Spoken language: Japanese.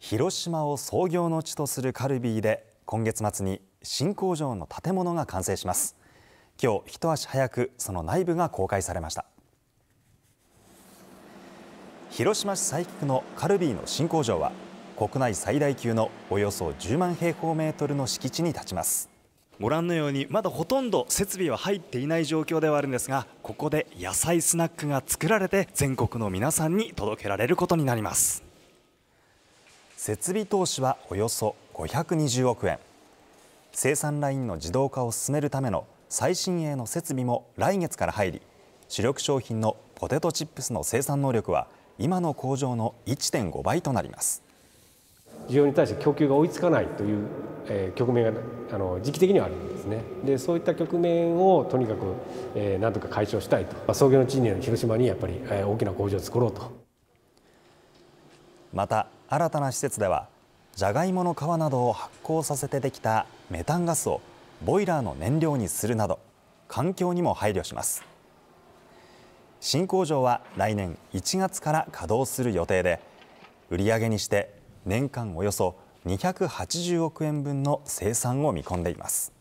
広島を創業の地とするカルビーで今月末に新工場の建物が完成します今日一足早くその内部が公開されました広島市佐伯区のカルビーの新工場は国内最大級のおよそ10万平方メートルの敷地に立ちますご覧のようにまだほとんど設備は入っていない状況ではあるんですがここで野菜スナックが作られて全国の皆さんに届けられることになります設備投資はおよそ520億円生産ラインの自動化を進めるための最新鋭の設備も来月から入り主力商品のポテトチップスの生産能力は今の工場の1.5倍となります需要に対して供給が追いつかないという、え局面があの時期的にはあるんですねでそういった局面をとにかく、えー、なんとか解消したいと、まあ、創業の地に広島にやっぱり、えー、大きな工場を作ろうとまた新たな施設ではジャガイモの皮などを発酵させてできたメタンガスをボイラーの燃料にするなど環境にも配慮します新工場は来年1月から稼働する予定で売上にして年間およそ280億円分の生産を見込んでいます。